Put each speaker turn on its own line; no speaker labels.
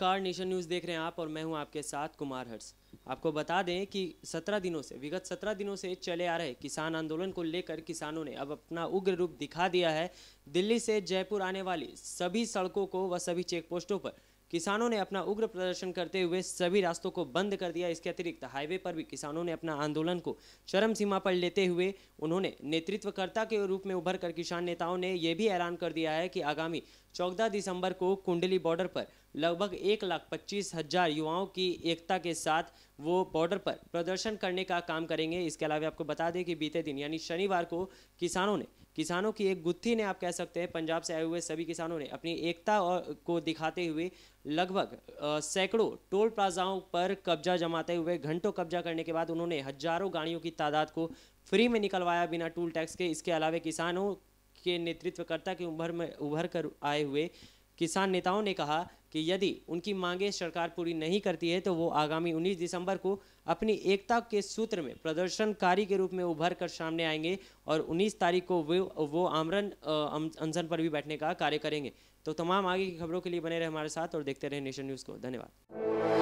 नमस्कार nation news देख रहे हैं आप और मैं हूं आपके साथ कुमार हर्ष आपको बता दें कि 17 दिनों से विगत 17 दिनों से चले आ रहे किसान आंदोलन को लेकर किसानों ने अब अपना उग्र रूप दिखा दिया है दिल्ली से जयपुर आने वाली सभी सड़कों को व सभी चेक पोस्टों पर किसानों ने अपना उग्र प्रदर्शन करते हुए सभी रास्तों को बंद कर दिया इसके अतिरिक्त हाईवे पर भी किसानों ने अपना आंदोलन को चरम सीमा पर लेते हुए उन्होंने नेतृत्वकर्ता के रूप में उभर कर किसान नेताओं ने यह भी ऐलान कर दिया है कि आगामी चौदह दिसंबर को कुंडली बॉर्डर पर लगभग एक लाख पच्चीस हजार युवाओं की एकता के साथ वो बॉर्डर पर प्रदर्शन करने का काम करेंगे इसके अलावा आपको बता दें कि बीते दिन यानी शनिवार को किसानों ने किसानों की एक गुत्थी ने आप कह सकते हैं पंजाब से आए हुए सभी किसानों ने अपनी एकता और को दिखाते हुए लगभग सैकड़ों टोल प्लाजाओं पर कब्जा जमाते हुए घंटों कब्जा करने के बाद उन्होंने हजारों गाड़ियों की तादाद को फ्री में निकलवाया बिना टूल टैक्स के इसके अलावा किसानों के नेतृत्वकर्ता के उभर में उभर कर आए हुए किसान नेताओं ने कहा कि यदि उनकी मांगे सरकार पूरी नहीं करती है तो वो आगामी 19 दिसंबर को अपनी एकता के सूत्र में प्रदर्शनकारी के रूप में उभर कर सामने आएंगे और 19 तारीख को वे वो आमरण अनशन पर भी बैठने का कार्य करेंगे तो तमाम आगे की खबरों के लिए बने रहे हमारे साथ और देखते रहे नेशन न्यूज़ को धन्यवाद